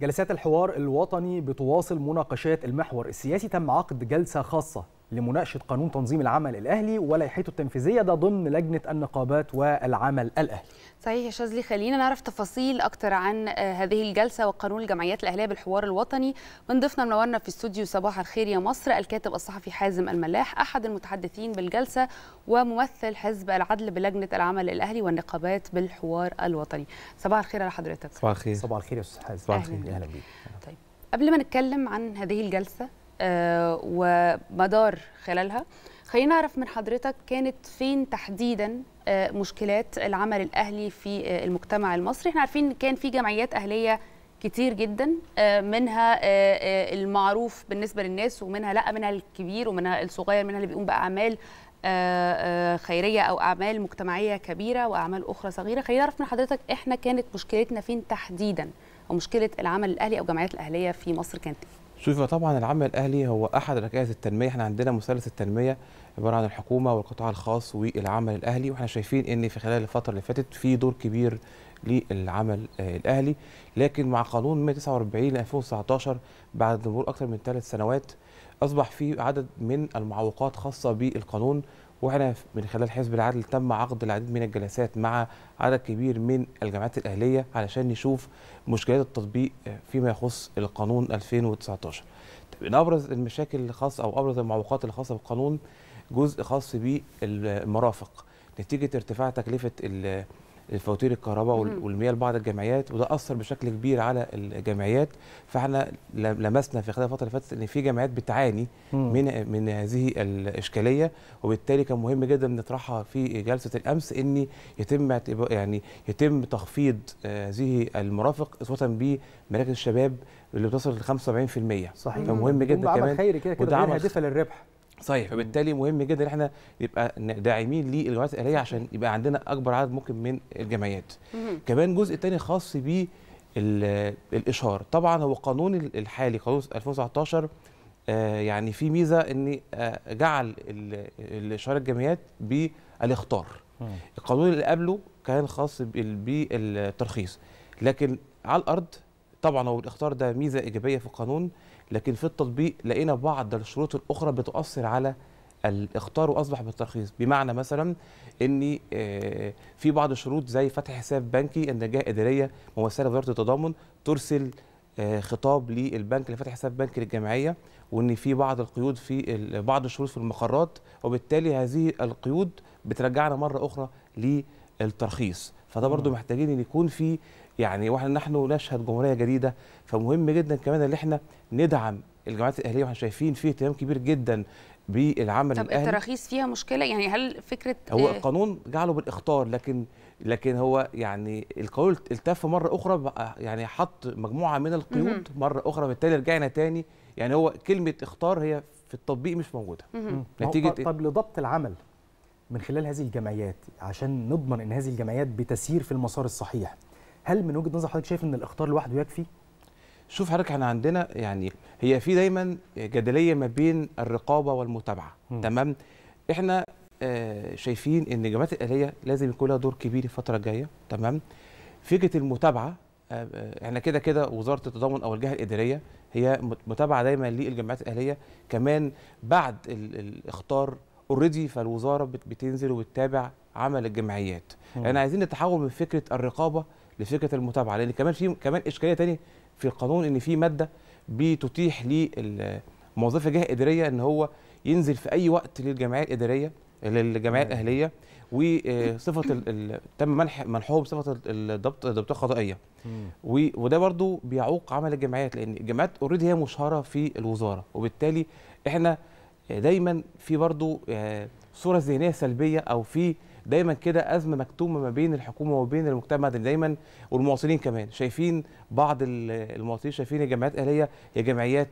جلسات الحوار الوطني بتواصل مناقشات المحور السياسي تم عقد جلسة خاصة لمناقشه قانون تنظيم العمل الاهلي ولائحته التنفيذيه ده ضمن لجنه النقابات والعمل الاهلي. صحيح يا شاذلي خلينا نعرف تفاصيل اكتر عن آه، هذه الجلسه وقانون الجمعيات الاهليه بالحوار الوطني من ضيفنا منورنا في استوديو صباح الخير يا مصر الكاتب الصحفي حازم الملاح احد المتحدثين بالجلسه وممثل حزب العدل بلجنه العمل الاهلي والنقابات بالحوار الوطني. صباح الخير على حضرتك. صباح الخير. صباح الخير يا استاذ حازم. صباح الخير اهلا بيك. طيب قبل ما نتكلم عن هذه الجلسه آه، ومدار خلالها خلينا نعرف من حضرتك كانت فين تحديدا آه، مشكلات العمل الاهلي في آه، المجتمع المصري احنا عارفين كان في جمعيات اهليه كتير جدا منها المعروف بالنسبه للناس ومنها لا منها الكبير ومنها الصغير منها اللي بيقوم باعمال خيريه او اعمال مجتمعيه كبيره واعمال اخرى صغيره خلينا نعرف من حضرتك احنا كانت مشكلتنا فين تحديدا او مشكله العمل الاهلي او الجمعيات الاهليه في مصر كانت ايه شوف طبعا العمل الاهلي هو احد ركائز التنميه احنا عندنا مثلث التنميه عباره عن الحكومه والقطاع الخاص والعمل الاهلي واحنا شايفين ان في خلال الفتره اللي فاتت في دور كبير للعمل الاهلي لكن مع قانون 149 ل 2019 بعد مرور اكثر من ثلاث سنوات اصبح في عدد من المعوقات خاصه بالقانون واحنا من خلال حزب العدل تم عقد العديد من الجلسات مع عدد كبير من الجامعات الاهليه علشان نشوف مشكلات التطبيق آه، فيما يخص القانون 2019 من ابرز المشاكل الخاصه او ابرز المعوقات الخاصه بالقانون جزء خاص بالمرافق نتيجه ارتفاع تكلفه فواتير الكهرباء والمياه لبعض الجمعيات وده اثر بشكل كبير على الجمعيات فاحنا لمسنا في خلال الفتره اللي فاتت ان في جمعيات بتعاني من من هذه الاشكاليه وبالتالي كان مهم جدا نطرحها في جلسه الامس ان يتم يعني يتم تخفيض آه، هذه المرافق اسوه بمراكز الشباب اللي بتصل ل 75% صحيح فمهم جدا كمان خيري كده كده غير هادفه للربح صحيح فبالتالي مهم جدا ان احنا نبقى داعمين للجمعيات الاهليه عشان يبقى عندنا اكبر عدد ممكن من الجمعيات كمان جزء تاني خاص ب الاشهار طبعا هو قانون الحالي قانون 2019 آه يعني في ميزه ان آه جعل الاشهار الجمعيات بالاختار القانون اللي قبله كان خاص بالترخيص لكن على الارض طبعا هو الاختار ده ميزه ايجابيه في القانون لكن في التطبيق لقينا بعض الشروط الاخرى بتؤثر على الاختار واصبح بالترخيص بمعنى مثلا ان آه، في بعض الشروط زي فتح حساب بنكي ان جهه اداريه ممثله وزاره التضامن ترسل آه، خطاب للبنك اللي حساب بنكي للجمعيه وان في بعض القيود في بعض الشروط في المقرات وبالتالي هذه القيود بترجعنا مره اخرى للترخيص فده برضو محتاجين ان يكون في يعني واحنا نحن نشهد جمهوريه جديده فمهم جدا كمان ان احنا ندعم الجامعات الاهليه واحنا شايفين في اهتمام كبير جدا بالعمل طب الاهلي طب التراخيص فيها مشكله يعني هل فكره هو آه، القانون جعله بالاخطار لكن لكن هو يعني القانون التف مره اخرى يعني حط مجموعه من القيود مره اخرى بالتالي رجعنا تاني يعني هو كلمه اختار هي في التطبيق مش موجوده نتيجه إيه؟ طب لضبط العمل من خلال هذه الجمعيات عشان نضمن ان هذه الجمعيات بتسير في المسار الصحيح هل من وجهه نظر حضرتك شايف ان الاختيار لوحده يكفي؟ شوف حضرتك احنا عندنا يعني هي في دايما جدليه ما بين الرقابه والمتابعه م. تمام احنا آه شايفين ان الجمعيات الاهليه لازم يكون لها دور كبير الفتره الجايه تمام فكره المتابعه آه، آه، احنا كده كده وزاره التضامن او الجهه الاداريه هي متابعه دايما للجمعيات الاهليه كمان بعد الاختار اوريدي فالوزاره بتنزل وبتتابع عمل الجمعيات احنا يعني عايزين نتحول من فكره الرقابه لفكره المتابعه لان كمان في كمان اشكاليه تانية في القانون ان في ماده بتتيح لموظف الجهه الاداريه ان هو ينزل في اي وقت للجمعيه الاداريه للجمعيه الاهليه وصفه تم منح منحهم صفه الضبط الضبط القضائيه وده برضو بيعوق عمل الجمعيات لان الجمعيات اوريدي هي مشهره في الوزاره وبالتالي احنا دايما في برضو آه، صوره ذهنيه سلبيه او في دايما كده ازمه مكتومه ما بين الحكومه وما بين المجتمع المدني دايما والمواطنين كمان شايفين بعض المواطنين شايفين الجمعيات الاهليه هي جمعيات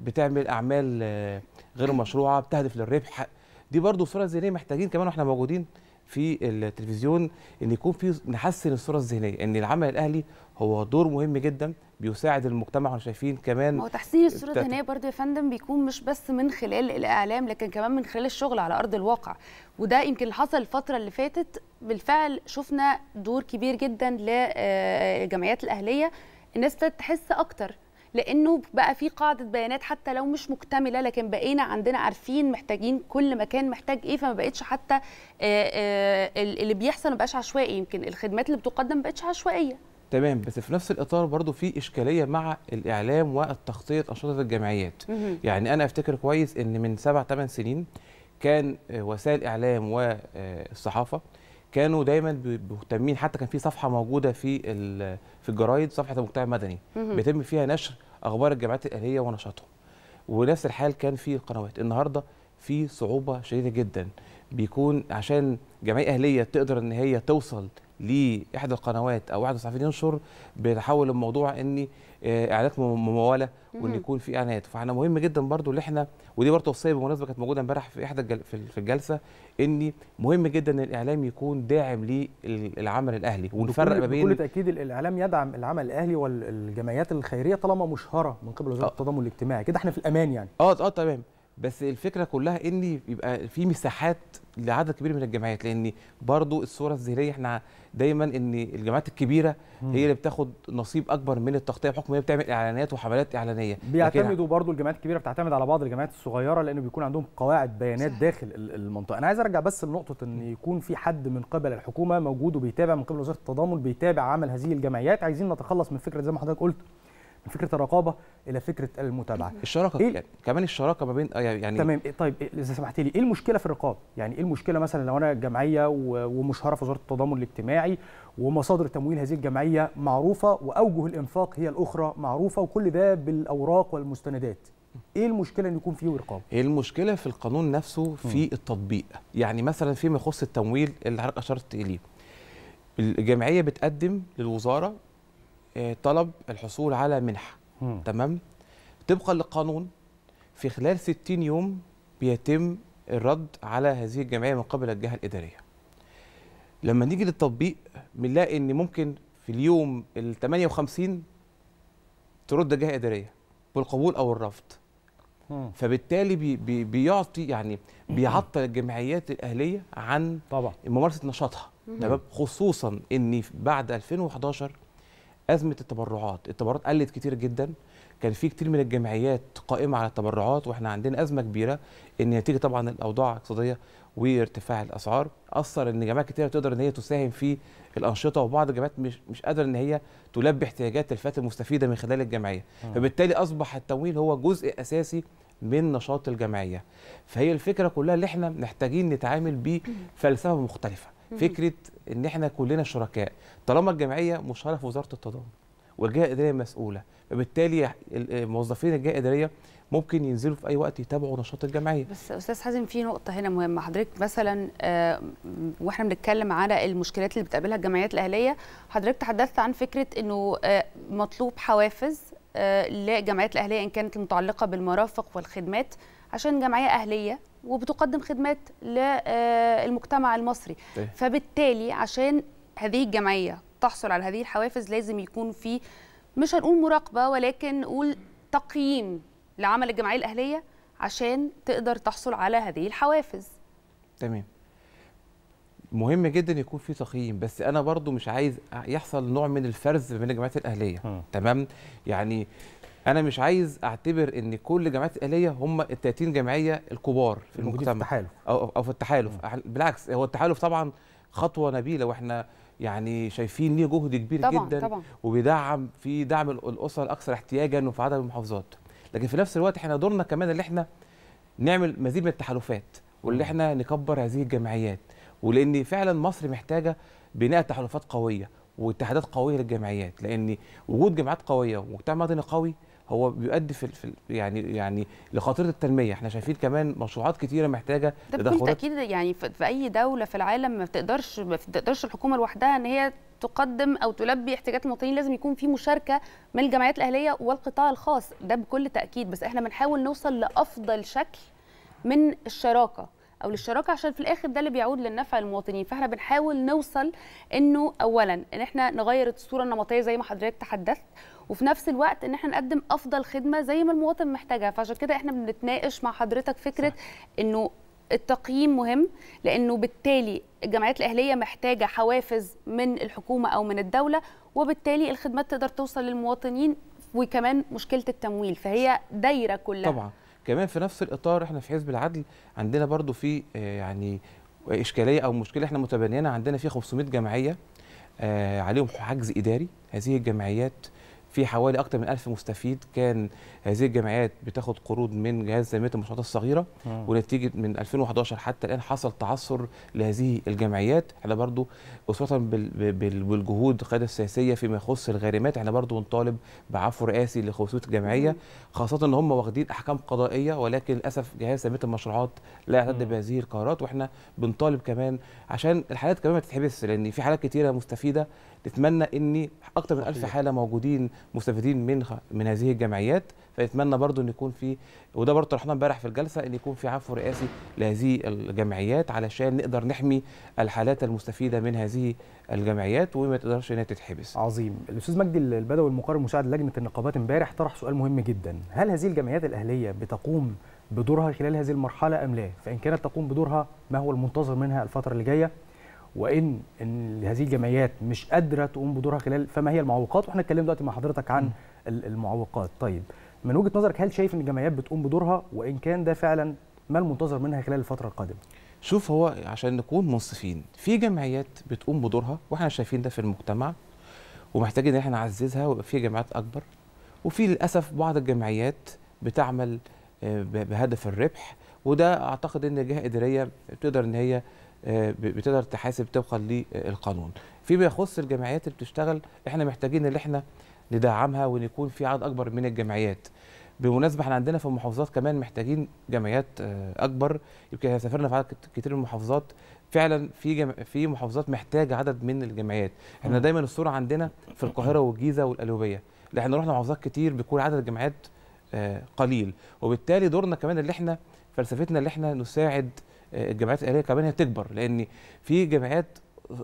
بتعمل اعمال آه، غير مشروعه بتهدف للربح دي برضو الصوره الذهنيه محتاجين كمان واحنا موجودين في التلفزيون ان يكون في نحسن الصوره الذهنيه ان العمل الاهلي هو دور مهم جدا بيساعد المجتمع وشايفين شايفين كمان هو تحسين الصوره الذهنيه برضه يا فندم بيكون مش بس من خلال الاعلام لكن كمان من خلال الشغل على ارض الواقع وده يمكن اللي حصل الفتره اللي فاتت بالفعل شفنا دور كبير جدا للجمعيات آه، الاهليه الناس ابتدت تحس اكتر لانه بقى في قاعده بيانات حتى لو مش مكتمله لكن بقينا عندنا عارفين محتاجين كل مكان محتاج ايه فما بقتش حتى آه، آه، اللي بيحصل ما بقاش عشوائي يمكن الخدمات اللي بتقدم ما بقتش عشوائيه تمام بس في نفس الاطار برضو في اشكاليه مع الاعلام والتغطيه انشطه الجمعيات يعني انا افتكر كويس ان من سبع ثمان سنين كان آه، وسائل الاعلام والصحافه آه، كانوا دايما مهتمين حتى كان في صفحه موجوده في في الجرايد صفحه المجتمع المدني بيتم فيها نشر اخبار الجامعات الاهليه ونشاطها ونفس الحال كان في القنوات النهارده في صعوبه شديده جدا بيكون عشان جمعيه اهليه تقدر ان هي توصل لاحدى القنوات او واحد الصحفيين ينشر بيتحول الموضوع ان آه، اعلانات مموله وان يكون في اعلانات فاحنا مهم جدا برضو اللي احنا ودي برضو وصيه بالمناسبه كانت موجوده امبارح في احدى في الجلسه ان مهم جدا ان الاعلام يكون داعم للعمل الاهلي ونفرق ما بين بكل تاكيد الاعلام يدعم العمل الاهلي والجمعيات الخيريه طالما مشهره من قبل وزاره آه. التضامن الاجتماعي كده احنا في الامان يعني اه اه تمام بس الفكره كلها ان يبقى في مساحات لعدد كبير من الجامعات لان برضو الصوره الذهنيه احنا دايما ان الجامعات الكبيره مم. هي اللي بتاخد نصيب اكبر من التغطيه بحكم هي بتعمل اعلانات وحملات اعلانيه بيعتمدوا برضو الجامعات الكبيره بتعتمد على بعض الجامعات الصغيره لان بيكون عندهم قواعد بيانات صح. داخل المنطقه انا عايز ارجع بس لنقطه ان يكون في حد من قبل الحكومه موجود وبيتابع من قبل وزاره التضامن بيتابع عمل هذه الجمعيات عايزين نتخلص من فكره زي ما حضرتك قلت من فكره الرقابه الى فكره المتابعه الشراكه إيه؟ يعني كمان الشراكه ما بين آه، يعني تمام إيه، طيب إيه، اذا سمحت لي ايه المشكله في الرقابه يعني ايه المشكله مثلا لو انا جمعيه ومشهره في وزاره التضامن الاجتماعي ومصادر تمويل هذه الجمعيه معروفه واوجه الانفاق هي الاخرى معروفه وكل ده بالاوراق والمستندات ايه المشكله ان يكون فيه رقابه إيه المشكله في القانون نفسه في م. التطبيق يعني مثلا فيما يخص التمويل اللي حضرتك اشرت اليه الجمعيه بتقدم للوزاره طلب الحصول على منحه مم. تمام طبقا للقانون في خلال 60 يوم بيتم الرد على هذه الجمعيه من قبل الجهه الاداريه لما نيجي للتطبيق بنلاقي ان ممكن في اليوم ال 58 ترد الجهه الاداريه بالقبول او الرفض فبالتالي بي بي بيعطي يعني بيعطل الجمعيات الاهليه عن طبعا ممارسه نشاطها تمام خصوصا ان بعد 2011 ازمه التبرعات التبرعات قلت كتير جدا كان في كتير من الجمعيات قائمه على التبرعات واحنا عندنا ازمه كبيره ان نتيجه طبعا الاوضاع الاقتصاديه وارتفاع الاسعار اثر ان جماعات كتير تقدر ان هي تساهم في الانشطه وبعض الجمعيات مش مش قادره ان هي تلبي احتياجات الفئات المستفيده من خلال الجمعيه آه. فبالتالي اصبح التمويل هو جزء اساسي من نشاط الجمعيه فهي الفكره كلها اللي احنا محتاجين نتعامل بفلسفه مختلفه فكره ان احنا كلنا شركاء طالما الجمعيه مشهره في وزاره التضامن والجهه الاداريه مسؤوله فبالتالي موظفين الجهه الاداريه ممكن ينزلوا في اي وقت يتابعوا نشاط الجمعيه بس استاذ حازم في نقطه هنا مهمه حضرتك مثلا آه واحنا بنتكلم على المشكلات اللي بتقابلها الجمعيات الاهليه حضرتك تحدثت عن فكره انه آه مطلوب حوافز آه للجمعيات الاهليه ان كانت المتعلقه بالمرافق والخدمات عشان جمعيه اهليه وبتقدم خدمات للمجتمع آه، المصري إيه. فبالتالي عشان هذه الجمعيه تحصل على هذه الحوافز لازم يكون في مش هنقول مراقبه ولكن نقول تقييم لعمل الجمعيه الاهليه عشان تقدر تحصل على هذه الحوافز تمام مهم جدا يكون في تقييم بس انا برضو مش عايز يحصل نوع من الفرز بين الجمعيات الاهليه م. تمام يعني انا مش عايز اعتبر ان كل جمعيات الاهليه هم ال 30 جمعيه الكبار في المجتمع في التحالف او او في التحالف م. آه. بالعكس هو التحالف طبعا خطوه نبيله واحنا يعني شايفين ليه جهد كبير طبعًا جدا طبعًا. وبيدعم في دعم الاسر الاكثر احتياجا وفي عدد المحافظات لكن في نفس الوقت احنا دورنا كمان اللي احنا نعمل مزيد من التحالفات واللي احنا نكبر هذه الجمعيات ولان فعلا مصر محتاجه بناء تحالفات قويه واتحادات قويه للجمعيات لان وجود جمعيات قويه ومجتمع مدني قوي هو بيؤدي في, في يعني يعني لخاطره التنميه احنا شايفين كمان مشروعات كتيره محتاجه تدخلات اكيد يعني في اي دوله في العالم ما بتقدرش ما بتقدرش الحكومه لوحدها ان هي تقدم او تلبي احتياجات المواطنين لازم يكون في مشاركه من الجمعيات الاهليه والقطاع الخاص ده بكل تاكيد بس احنا بنحاول نوصل لافضل شكل من الشراكه او للشراكه عشان في الاخر ده اللي بيعود للنفع المواطنين فاحنا بنحاول نوصل انه اولا ان احنا نغير الصوره النمطيه زي ما حضرتك تحدثت وفي نفس الوقت ان احنا نقدم افضل خدمه زي ما المواطن محتاجها فعشان كده احنا بنتناقش مع حضرتك فكره انه التقييم مهم لانه بالتالي الجمعيات الاهليه محتاجه حوافز من الحكومه او من الدوله وبالتالي الخدمات تقدر توصل للمواطنين وكمان مشكله التمويل فهي دايره كلها طبعا كمان في نفس الاطار احنا في حزب العدل عندنا برضو في آه، يعني اشكاليه او مشكله احنا متبنيينها عندنا في 500 جمعيه آه، عليهم حجز اداري هذه الجمعيات في حوالي اكثر من 1000 مستفيد كان هذه الجمعيات بتاخد قروض من جهاز تنميه المشروعات الصغيره مم. ونتيجه من 2011 حتى الان حصل تعثر لهذه الجمعيات احنا برضو اسوه بالجهود القياده السياسيه فيما يخص الغارمات احنا برضو بنطالب بعفو رئاسي لخصوصيه الجمعيه خاصه ان هم واخدين احكام قضائيه ولكن للاسف جهاز تنميه المشروعات لا يعتد بهذه القرارات واحنا بنطالب كمان عشان الحالات كمان ما تتحبس لان في حالات كثيره مستفيده نتمنى ان اكثر من 1000 حاله موجودين مستفيدين من من هذه الجمعيات فنتمنى برضو ان يكون في وده برضو طرحناه امبارح في الجلسه ان يكون في عفو رئاسي لهذه الجمعيات علشان نقدر نحمي الحالات المستفيده من هذه الجمعيات وما تقدرش انها تتحبس. عظيم، الاستاذ مجدي البدوي المقرر مساعد لجنه النقابات امبارح طرح سؤال مهم جدا، هل هذه الجمعيات الاهليه بتقوم بدورها خلال هذه المرحله ام لا؟ فان كانت تقوم بدورها ما هو المنتظر منها الفتره اللي جايه؟ وان إن هذه الجمعيات مش قادره تقوم بدورها خلال فما هي المعوقات واحنا اتكلمنا دلوقتي مع حضرتك عن المعوقات طيب من وجهه نظرك هل شايف ان الجمعيات بتقوم بدورها وان كان ده فعلا ما المنتظر منها خلال الفتره القادمه شوف هو عشان نكون منصفين في جمعيات بتقوم بدورها واحنا شايفين ده في المجتمع ومحتاجين ان احنا نعززها ويبقى في جمعيات اكبر وفي للاسف بعض الجمعيات بتعمل آه، بهدف الربح وده اعتقد ان جهه اداريه بتقدر ان هي آه، بتقدر تحاسب طبقا للقانون آه، فيما يخص الجمعيات اللي بتشتغل احنا محتاجين ان احنا ندعمها وان يكون في عدد اكبر من الجمعيات بالمناسبه احنا عندنا في المحافظات كمان محتاجين جمعيات آه، اكبر يمكن سافرنا في عدد كتير من المحافظات فعلا في جم... في محافظات محتاجه عدد من الجمعيات احنا دايما الصوره عندنا في القاهره والجيزه والقلوبيه لان احنا رحنا محافظات كتير بيكون عدد الجمعيات قليل وبالتالي دورنا كمان اللي احنا فلسفتنا اللي احنا نساعد الجمعيات الاهليه كمان هي تكبر لان في جمعيات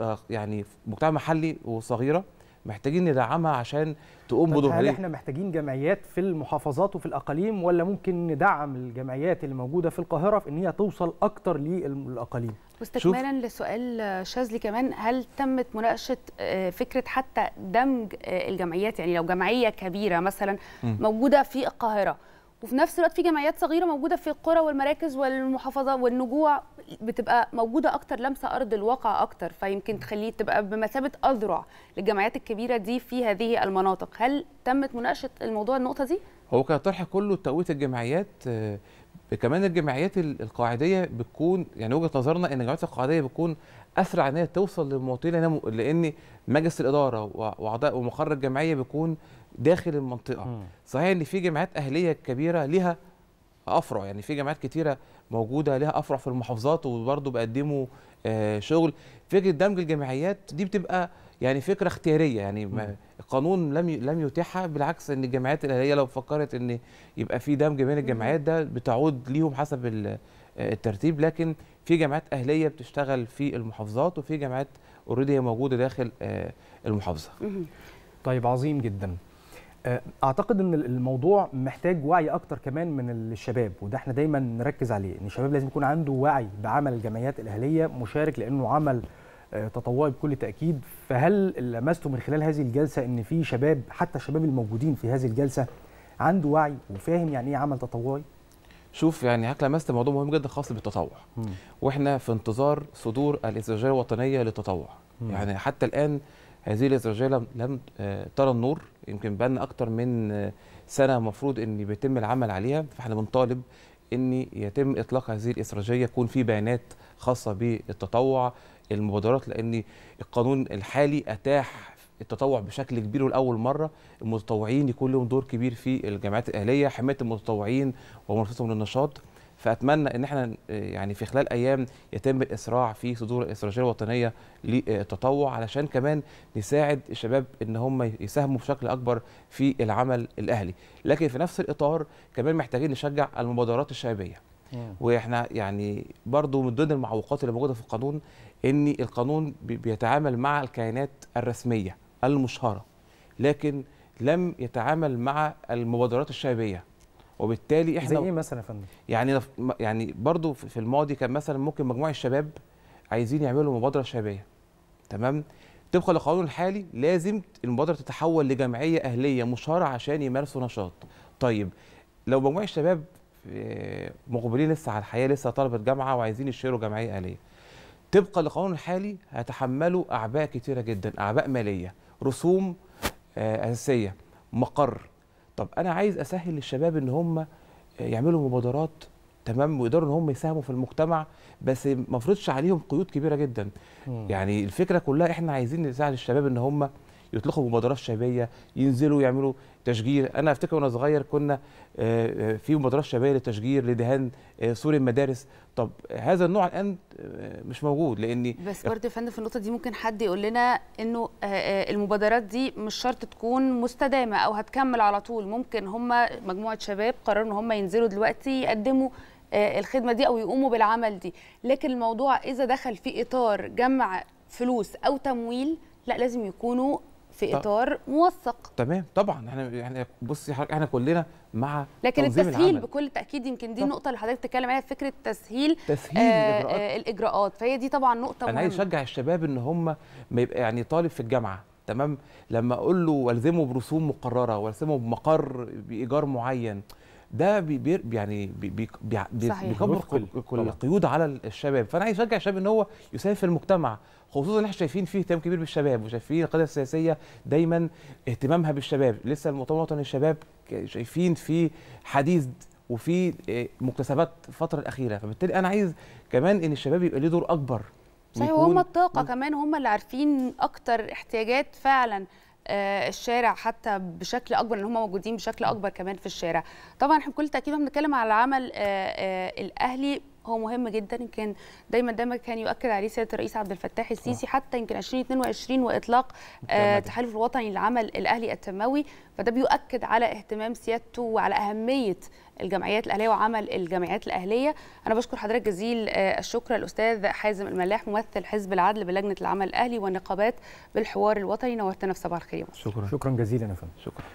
آه، يعني مجتمع محلي وصغيره محتاجين ندعمها عشان تقوم بدورها هل احنا محتاجين جمعيات في المحافظات وفي الاقاليم ولا ممكن ندعم الجمعيات اللي موجوده في القاهره في ان هي توصل اكتر للاقاليم واستكمالا لسؤال شاذلي كمان هل تمت مناقشه آه، فكره حتى دمج آه، الجمعيات يعني لو جمعيه كبيره مثلا موجوده في القاهره وفي نفس الوقت في جمعيات صغيره موجوده في القرى والمراكز والمحافظات والنجوع بتبقى موجوده اكتر لمسه ارض الواقع اكتر فيمكن تخليه تبقى بمثابه اذرع للجمعيات الكبيره دي في هذه المناطق هل تمت مناقشه الموضوع النقطه دي هو كان الطرح كله تقويه الجمعيات آه، كمان الجمعيات القاعديه بتكون يعني وجهه نظرنا ان الجمعيات القاعديه بتكون اسرع ان هي توصل للمواطنين لان مجلس الاداره واعضاء ومقر الجمعيه بيكون داخل المنطقه صحيح ان في جمعيات اهليه كبيره ليها افرع يعني في جمعيات كتيره موجوده لها افرع في المحافظات وبرضه بيقدموا آه، شغل فكره دمج الجمعيات دي بتبقى يعني فكره اختياريه يعني القانون لم لم يتيحها بالعكس ان الجامعات الاهليه لو فكرت ان يبقى في دمج بين الجامعات ده بتعود ليهم حسب آه، الترتيب لكن في جامعات اهليه بتشتغل في المحافظات وفي جامعات اوريدي هي موجوده داخل آه، المحافظه. طيب عظيم جدا. آه، اعتقد ان الموضوع محتاج وعي اكتر كمان من الشباب وده احنا دايما نركز عليه ان الشباب لازم يكون عنده وعي بعمل الجمعيات الاهليه مشارك لانه عمل آه، تطوعي بكل تاكيد فهل لمستوا من خلال هذه الجلسه ان في شباب حتى الشباب الموجودين في هذه الجلسه عنده وعي وفاهم يعني ايه عمل تطوعي شوف يعني هاك لمست موضوع مهم جدا خاص بالتطوع م. واحنا في انتظار صدور الازدواجيه الوطنيه للتطوع م. يعني حتى الان هذه الازدواجيه لم آه، ترى النور يمكن بقى اكتر من آه، سنه المفروض ان بيتم العمل عليها فاحنا بنطالب ان يتم اطلاق هذه الاستراتيجيه يكون في بيانات خاصه بالتطوع المبادرات لان القانون الحالي اتاح التطوع بشكل كبير ولاول مره المتطوعين يكون لهم دور كبير في الجامعات الاهليه حمايه المتطوعين ومنصتهم للنشاط فاتمنى ان احنا آه، يعني في خلال ايام يتم الاسراع في صدور الاستراتيجيه الوطنيه للتطوع علشان كمان نساعد الشباب ان هم يساهموا بشكل اكبر في العمل الاهلي لكن في نفس الاطار كمان محتاجين نشجع المبادرات الشبابيه واحنا يعني برضو من ضمن المعوقات اللي موجوده في القانون ان القانون بيتعامل مع الكيانات الرسميه المشهره لكن لم يتعامل مع المبادرات الشعبيه وبالتالي احنا زي ايه مثلا يا فندم يعني يعني برضو في الماضي كان مثلا ممكن مجموعه الشباب عايزين يعملوا مبادره شبابيه تمام طبقا للقانون الحالي لازم المبادره تتحول لجمعيه اهليه مشهره عشان يمارسوا نشاط طيب لو مجموعه الشباب مقبلين لسه على الحياه لسه طلبه جامعه وعايزين يشتروا جمعيه آلية طبقا للقانون الحالي هيتحملوا اعباء كثيره جدا اعباء ماليه رسوم آه، اساسيه مقر طب انا عايز اسهل للشباب ان هم يعملوا مبادرات تمام ويقدروا ان هم يساهموا في المجتمع بس ما عليهم قيود كبيره جدا م. يعني الفكره كلها احنا عايزين نساعد الشباب ان هم يطلقوا مبادرات شبابيه ينزلوا يعملوا تشجير انا افتكر وانا صغير كنا آه، آه، في مبادرات شبابيه للتشجير لدهان سور آه، المدارس طب هذا النوع الان مش موجود لان بس برضه يا فندم في النقطه دي ممكن حد يقول لنا انه المبادرات دي مش شرط تكون مستدامه او هتكمل على طول ممكن هم مجموعه شباب قرروا ان هم ينزلوا دلوقتي يقدموا الخدمه دي او يقوموا بالعمل دي لكن الموضوع اذا دخل في اطار جمع فلوس او تمويل لا لازم يكونوا في اطار موثق تمام طبعا احنا يعني بصي حضرتك احنا كلنا مع لكن التسهيل العمل. بكل تاكيد يمكن دي النقطه اللي حضرتك بتتكلم عليها فكره تسهيل تسهيل آه الإجراءات. آه الاجراءات فهي دي طبعا نقطه انا عايز اشجع الشباب ان هم ما يبقى يعني طالب في الجامعه تمام لما اقول له والزمه برسوم مقرره والزمه بمقر بايجار معين ده بي يعني بي بيكبر كل القيود على الشباب فانا عايز اشجع الشباب ان هو يساهم في المجتمع خصوصا احنا شايفين فيه اهتمام كبير بالشباب وشايفين القياده السياسيه دايما اهتمامها بالشباب لسه المؤتمر الوطني للشباب شايفين فيه حديث وفي آه، مكتسبات الفتره الاخيره فبالتالي انا عايز كمان ان الشباب يبقى ليه دور اكبر صحيح وهم الطاقه كمان هم اللي عارفين اكتر احتياجات فعلا آه، الشارع حتى بشكل اكبر ان هم موجودين بشكل اكبر كمان في الشارع طبعا احنا بكل تاكيد بنتكلم على العمل آه، آه، الاهلي هو مهم جدا كان دايما دايما كان يؤكد عليه سياده الرئيس عبد الفتاح السيسي آه. حتى يمكن 2022 واطلاق التحالف آه، الوطني للعمل الاهلي التنموي فده بيؤكد على اهتمام سيادته وعلى اهميه الجمعيات الاهليه وعمل الجمعيات الاهليه انا بشكر حضرتك جزيل آه، الشكر الاستاذ حازم الملاح ممثل حزب العدل بلجنه العمل الاهلي والنقابات بالحوار الوطني نورتنا في صباح الخير شكرا شكرا جزيلا يا فندم شكرا